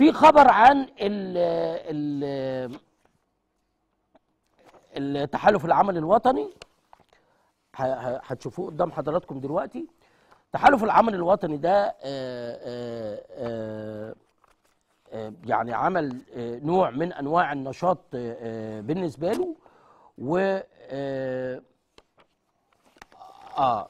في خبر عن ال ال التحالف العمل الوطني هتشوفوه قدام حضراتكم دلوقتي تحالف العمل الوطني ده آآ آه، آآ آه، آه، يعني عمل نوع من انواع النشاط بالنسبه له و اه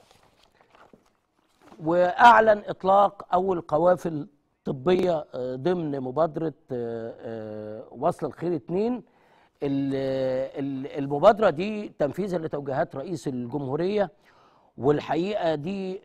واعلن اطلاق اول قوافل طبيه آه، ضمن مبادره آه، آه، وصل الخير اتنين المبادره دي تنفيذا لتوجيهات رئيس الجمهوريه والحقيقه دي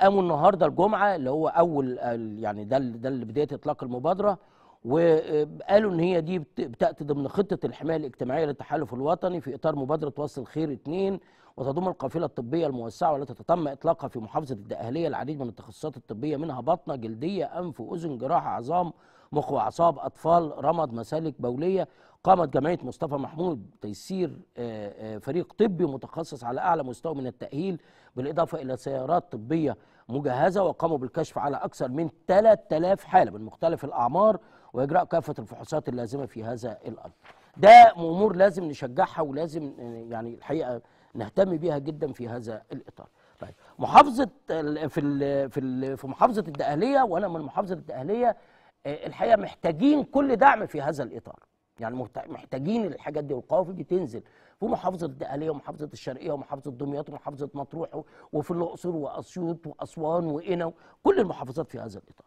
قاموا النهارده الجمعه اللي هو اول يعني ده ده بدايه اطلاق المبادره وقالوا ان هي دي بتاتي ضمن خطه الحمايه الاجتماعيه للتحالف الوطني في اطار مبادره وصل الخير 2 وتضم القافله الطبيه الموسعه والتي تتم اطلاقها في محافظه الدقهليه العديد من التخصصات الطبيه منها بطنه جلديه انف واذن جراحه عظام مخ واعصاب اطفال رمد مسالك بوليه قامت جمعيه مصطفى محمود تيسير فريق طبي متخصص على اعلى مستوى من التاهيل بالاضافه الى سيارات طبيه مجهزه وقاموا بالكشف على اكثر من 3000 حاله من مختلف الاعمار وإجراء كافة الفحوصات اللازمة في هذا الأمر ده أمور لازم نشجعها ولازم يعني الحقيقة نهتم بيها جدا في هذا الإطار طيب محافظة في في في محافظة الدقهلية وأنا من محافظة الدقهلية آه، الحقيقة محتاجين كل دعم في هذا الإطار يعني محتاجين الحاجات دي والقوافل دي تنزل في محافظه الدقهليه ومحافظه الشرقيه ومحافظه دمياط ومحافظه مطروح وفي الاقصر واسيوط واسوان وقنا كل المحافظات في هذا الاطار.